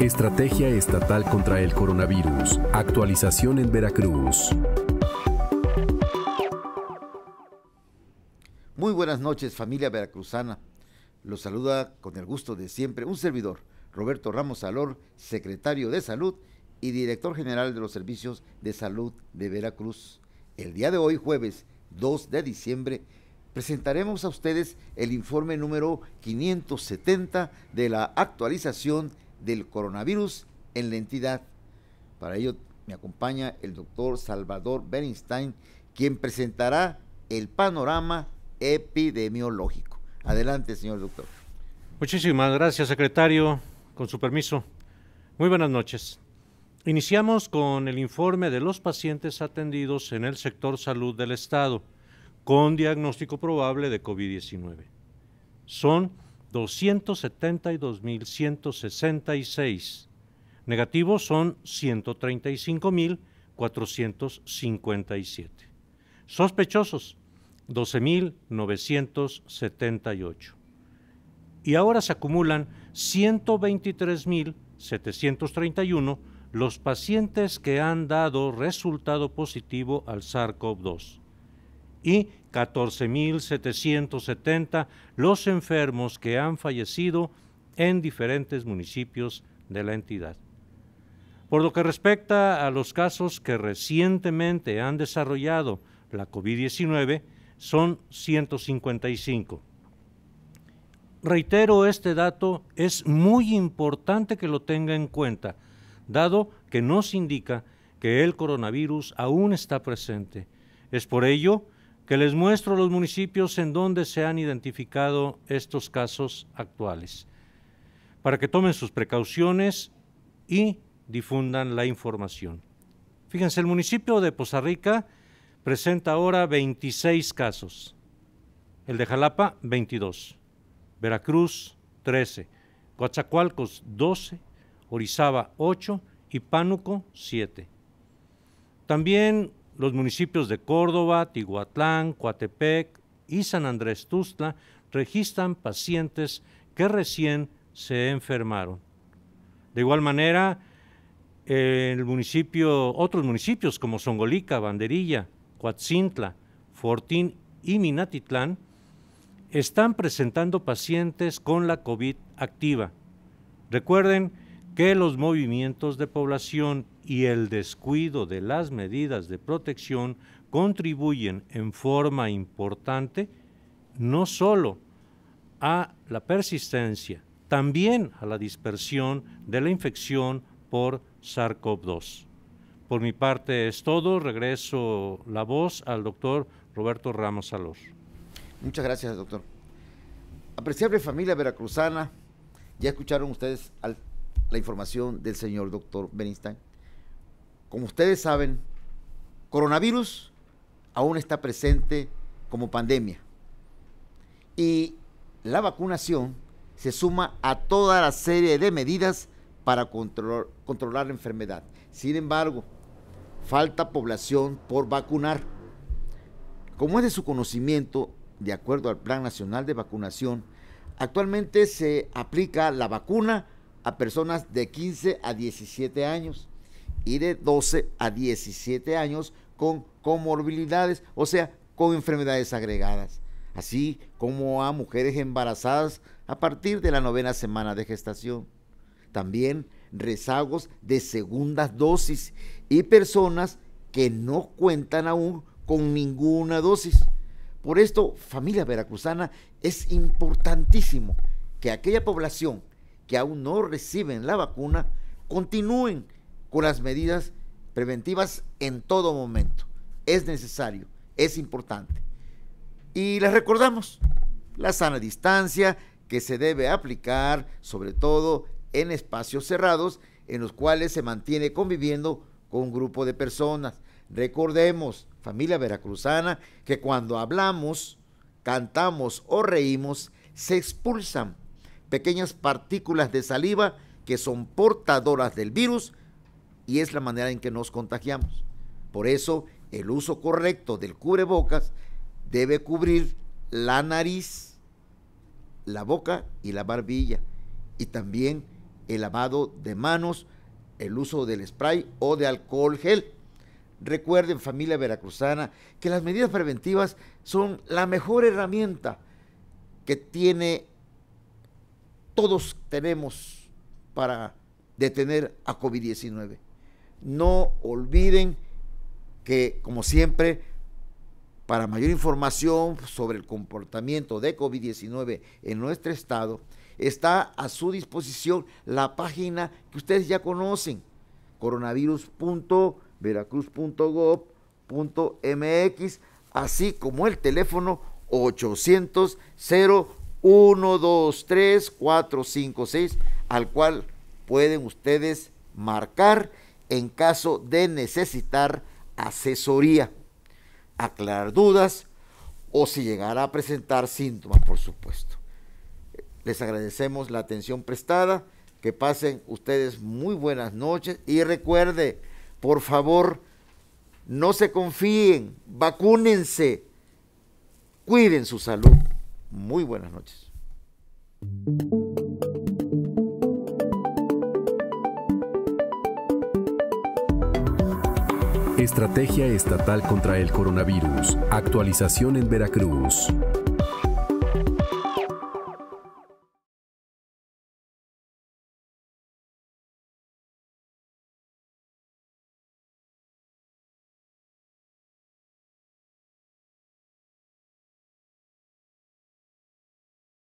Estrategia Estatal contra el Coronavirus. Actualización en Veracruz. Muy buenas noches familia veracruzana. Los saluda con el gusto de siempre un servidor, Roberto Ramos Alor, secretario de Salud y director general de los Servicios de Salud de Veracruz. El día de hoy, jueves 2 de diciembre, presentaremos a ustedes el informe número 570 de la actualización del coronavirus en la entidad. Para ello me acompaña el doctor Salvador Bernstein, quien presentará el panorama epidemiológico. Adelante, señor doctor. Muchísimas gracias, secretario. Con su permiso. Muy buenas noches. Iniciamos con el informe de los pacientes atendidos en el sector salud del Estado con diagnóstico probable de COVID-19. Son 272.166. Negativos son 135.457. Sospechosos, 12.978. Y ahora se acumulan 123.731 los pacientes que han dado resultado positivo al SARS-CoV-2 y 14.770 los enfermos que han fallecido en diferentes municipios de la entidad. Por lo que respecta a los casos que recientemente han desarrollado la COVID-19, son 155. Reitero este dato, es muy importante que lo tenga en cuenta dado que nos indica que el coronavirus aún está presente. Es por ello que les muestro los municipios en donde se han identificado estos casos actuales, para que tomen sus precauciones y difundan la información. Fíjense, el municipio de Poza Rica presenta ahora 26 casos, el de Jalapa 22, Veracruz 13, Coatzacoalcos 12, Orizaba 8 y Pánuco 7. También los municipios de Córdoba, Tihuatlán, Coatepec y San Andrés Tuxtla registran pacientes que recién se enfermaron. De igual manera, el municipio, otros municipios como Songolica, Banderilla, Coatzintla, Fortín y Minatitlán están presentando pacientes con la COVID activa. Recuerden que los movimientos de población y el descuido de las medidas de protección contribuyen en forma importante no solo a la persistencia, también a la dispersión de la infección por SARS-CoV-2. Por mi parte es todo. Regreso la voz al doctor Roberto Ramos Salor. Muchas gracias, doctor. Apreciable familia veracruzana, ya escucharon ustedes al la información del señor doctor Beninstein. Como ustedes saben, coronavirus aún está presente como pandemia. Y la vacunación se suma a toda la serie de medidas para controlar la enfermedad. Sin embargo, falta población por vacunar. Como es de su conocimiento, de acuerdo al Plan Nacional de Vacunación, actualmente se aplica la vacuna a personas de 15 a 17 años y de 12 a 17 años con comorbilidades, o sea, con enfermedades agregadas, así como a mujeres embarazadas a partir de la novena semana de gestación. También rezagos de segundas dosis y personas que no cuentan aún con ninguna dosis. Por esto, familia veracruzana, es importantísimo que aquella población que aún no reciben la vacuna continúen con las medidas preventivas en todo momento. Es necesario, es importante. Y les recordamos la sana distancia que se debe aplicar, sobre todo en espacios cerrados en los cuales se mantiene conviviendo con un grupo de personas. Recordemos, familia veracruzana, que cuando hablamos, cantamos o reímos, se expulsan pequeñas partículas de saliva que son portadoras del virus y es la manera en que nos contagiamos. Por eso el uso correcto del cubrebocas debe cubrir la nariz, la boca y la barbilla y también el lavado de manos, el uso del spray o de alcohol gel. Recuerden, familia veracruzana, que las medidas preventivas son la mejor herramienta que tiene todos tenemos para detener a COVID-19. No olviden que, como siempre, para mayor información sobre el comportamiento de COVID-19 en nuestro estado, está a su disposición la página que ustedes ya conocen, coronavirus.veracruz.gov.mx, así como el teléfono 800 1, 2, 3, 4, 5, 6, al cual pueden ustedes marcar en caso de necesitar asesoría, aclarar dudas o si llegara a presentar síntomas, por supuesto. Les agradecemos la atención prestada, que pasen ustedes muy buenas noches y recuerde, por favor, no se confíen, vacúnense, cuiden su salud. Muy buenas noches. Estrategia Estatal contra el Coronavirus. Actualización en Veracruz.